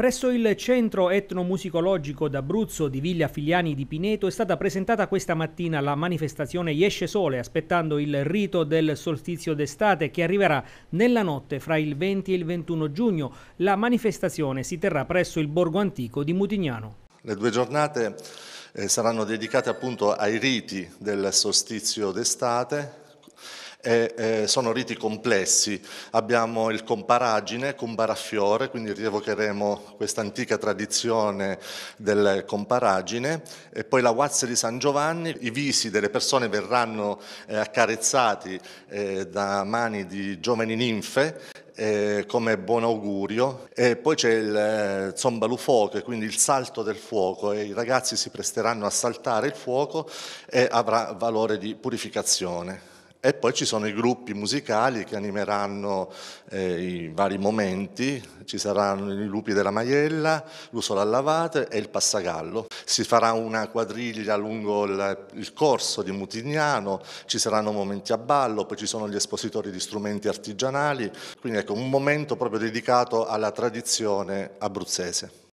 Presso il centro etnomusicologico d'Abruzzo di Villa Figliani di Pineto è stata presentata questa mattina la manifestazione Yesce Sole, aspettando il rito del solstizio d'estate che arriverà nella notte fra il 20 e il 21 giugno. La manifestazione si terrà presso il Borgo Antico di Mutignano. Le due giornate eh, saranno dedicate appunto ai riti del solstizio d'estate e, eh, sono riti complessi. Abbiamo il comparagine, combaraffiore, quindi rievocheremo questa antica tradizione del comparagine, e poi la guazza di San Giovanni, i visi delle persone verranno eh, accarezzati eh, da mani di giovani ninfe eh, come buon augurio. E poi c'è il eh, zombalu fuoco, quindi il salto del fuoco, e i ragazzi si presteranno a saltare il fuoco e avrà valore di purificazione. E poi ci sono i gruppi musicali che animeranno eh, i vari momenti, ci saranno i lupi della maiella, l'usola allavate e il passagallo. Si farà una quadriglia lungo il, il, corso di Mutignano, ci saranno momenti a ballo, poi ci sono gli espositori di strumenti artigianali, quindi ecco un momento proprio dedicato alla tradizione abruzzese.